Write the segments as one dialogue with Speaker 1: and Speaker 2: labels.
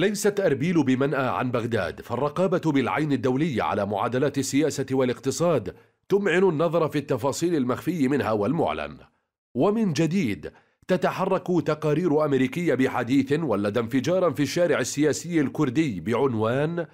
Speaker 1: ليست أربيل بمنأى عن بغداد فالرقابة بالعين الدولية على معادلات السياسة والاقتصاد تمعن النظر في التفاصيل المخفي منها والمعلن ومن جديد تتحرك تقارير أمريكية بحديث ولد انفجارا في الشارع السياسي الكردي بعنوان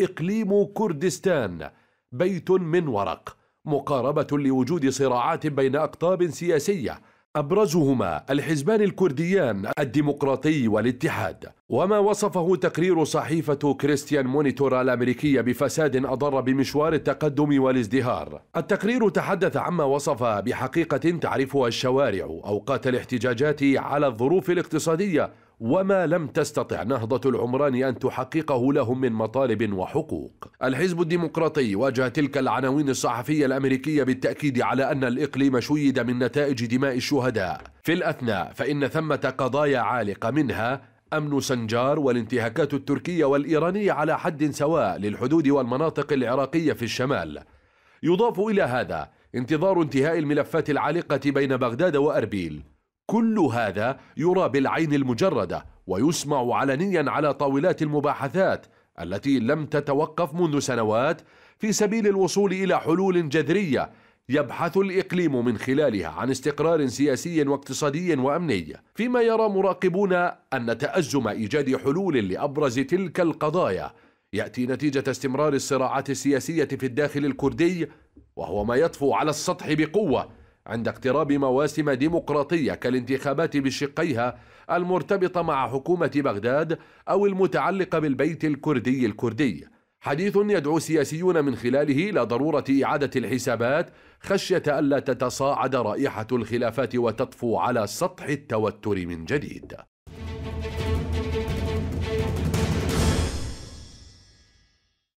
Speaker 1: إقليم كردستان بيت من ورق مقاربة لوجود صراعات بين أقطاب سياسية أبرزهما الحزبان الكرديان الديمقراطي والاتحاد وما وصفه تقرير صحيفة كريستيان مونيتور الأمريكية بفساد أضر بمشوار التقدم والازدهار التقرير تحدث عما وصف بحقيقة تعرفها الشوارع أوقات الاحتجاجات على الظروف الاقتصادية وما لم تستطع نهضة العمران أن تحققه لهم من مطالب وحقوق الحزب الديمقراطي واجه تلك العناوين الصحفية الأمريكية بالتأكيد على أن الإقليم شيد من نتائج دماء الشهداء في الأثناء فإن ثمة قضايا عالقة منها أمن سنجار والانتهاكات التركية والإيرانية على حد سواء للحدود والمناطق العراقية في الشمال يضاف إلى هذا انتظار انتهاء الملفات العالقة بين بغداد وأربيل كل هذا يرى بالعين المجردة ويسمع علنيا على طاولات المباحثات التي لم تتوقف منذ سنوات في سبيل الوصول إلى حلول جذرية يبحث الإقليم من خلالها عن استقرار سياسي واقتصادي وأمني فيما يرى مراقبون أن تأزم إيجاد حلول لأبرز تلك القضايا يأتي نتيجة استمرار الصراعات السياسية في الداخل الكردي وهو ما يطفو على السطح بقوة عند اقتراب مواسم ديمقراطية كالانتخابات بشقيها المرتبطة مع حكومة بغداد أو المتعلقة بالبيت الكردي الكردي حديث يدعو سياسيون من خلاله إلى ضرورة إعادة الحسابات خشية ألا تتصاعد رائحة الخلافات وتطفو على سطح التوتر من جديد